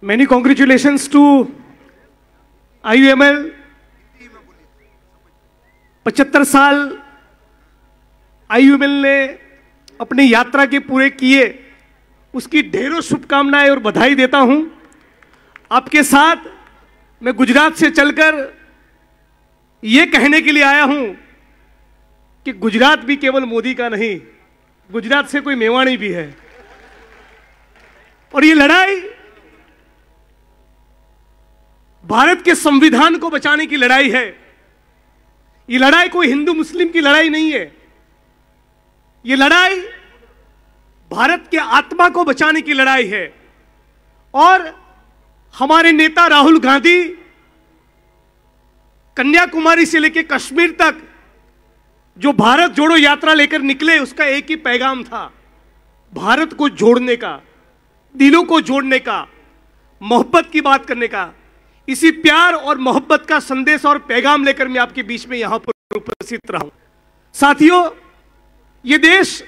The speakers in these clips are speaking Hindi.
many congratulations to IUML. 75 साल आईयूएमएल ने अपनी यात्रा के पूरे किए उसकी ढेरों शुभकामनाएं और बधाई देता हूं आपके साथ मैं गुजरात से चलकर ये कहने के लिए आया हूं कि गुजरात भी केवल मोदी का नहीं गुजरात से कोई मेवाणी भी है और ये लड़ाई भारत के संविधान को बचाने की लड़ाई है ये लड़ाई कोई हिंदू मुस्लिम की लड़ाई नहीं है ये लड़ाई भारत के आत्मा को बचाने की लड़ाई है और हमारे नेता राहुल गांधी कन्याकुमारी से लेकर कश्मीर तक जो भारत जोड़ो यात्रा लेकर निकले उसका एक ही पैगाम था भारत को जोड़ने का दिलों को जोड़ने का मोहब्बत की बात करने का इसी प्यार और मोहब्बत का संदेश और पैगाम लेकर मैं आपके बीच में यहां पर उपस्थित रहा हूं साथियों ये देश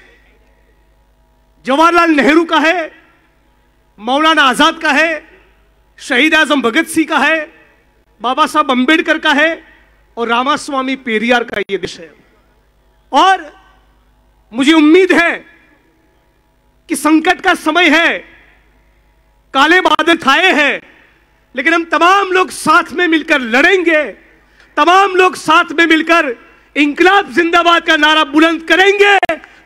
जवाहरलाल नेहरू का है मौलाना आजाद का है शहीद आजम भगत सिंह का है बाबा साहब अंबेडकर का है और रामास्वामी पेरियार का ये देश है और मुझे उम्मीद है कि संकट का समय है काले बादल छाए हैं लेकिन हम तमाम लोग साथ में मिलकर लड़ेंगे तमाम लोग साथ में मिलकर इंकलाब जिंदाबाद का नारा बुलंद करेंगे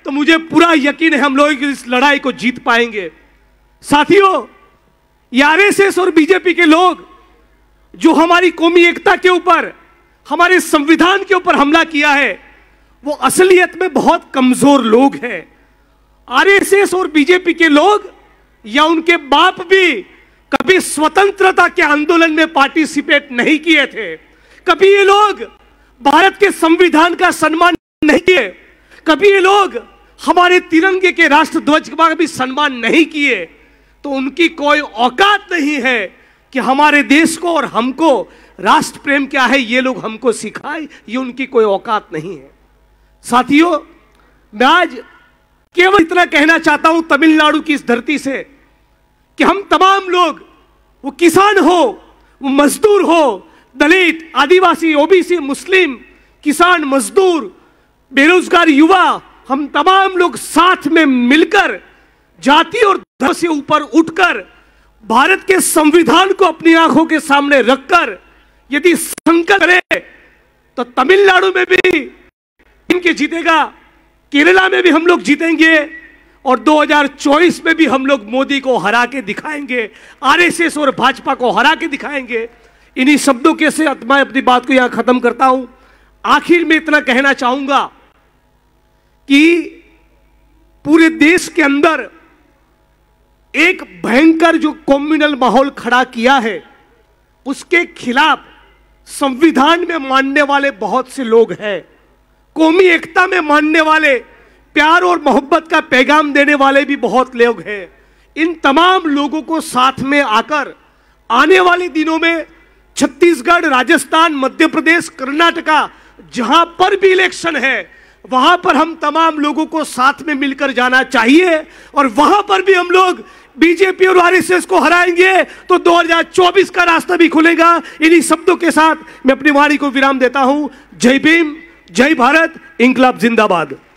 तो मुझे पूरा यकीन है हम लोग इस लड़ाई को जीत पाएंगे साथियों एस और बीजेपी के लोग जो हमारी कौमी एकता के ऊपर हमारे संविधान के ऊपर हमला किया है वो असलियत में बहुत कमजोर लोग हैं आरएसएस और बीजेपी के लोग या उनके बाप भी कभी स्वतंत्रता के आंदोलन में पार्टिसिपेट नहीं किए थे कभी ये लोग भारत के संविधान का सम्मान नहीं किए कभी ये लोग हमारे तिरंगे के राष्ट्र ध्वज का भी सम्मान नहीं किए तो उनकी कोई औकात नहीं है कि हमारे देश को और हमको राष्ट्र प्रेम क्या है ये लोग हमको सिखाए ये उनकी कोई औकात नहीं है साथियों मैं आज केवल इतना कहना चाहता हूं तमिलनाडु की इस धरती से कि हम तमाम लोग वो किसान हो वो मजदूर हो दलित आदिवासी ओबीसी मुस्लिम किसान मजदूर बेरोजगार युवा हम तमाम लोग साथ में मिलकर जाति और धर्म से ऊपर उठकर भारत के संविधान को अपनी आंखों के सामने रखकर यदि संकट करें तो तमिलनाडु में भी इनके जीतेगा केरला में भी हम लोग जीतेंगे और 2024 में भी हम लोग मोदी को हरा के दिखाएंगे आरएसएस और भाजपा को हरा के दिखाएंगे इन्हीं शब्दों के से मैं अपनी बात को यहां खत्म करता हूं आखिर में इतना कहना चाहूंगा कि पूरे देश के अंदर एक भयंकर जो कॉम्युनल माहौल खड़ा किया है उसके खिलाफ संविधान में मानने वाले बहुत से लोग हैं कौमी एकता में मानने वाले प्यार और मोहब्बत का पैगाम देने वाले भी बहुत लोग हैं इन तमाम लोगों को साथ में आकर आने वाले दिनों में छत्तीसगढ़ राजस्थान मध्य प्रदेश कर्नाटका जहां पर भी इलेक्शन है वहां पर हम तमाम लोगों को साथ में मिलकर जाना चाहिए और वहां पर भी हम लोग बीजेपी और आरएसएस को हराएंगे तो 2024 का रास्ता भी खुलेगा इन्हीं शब्दों के साथ मैं अपनी वाणी को विराम देता हूं जय भीम जय भारत इंकलाब जिंदाबाद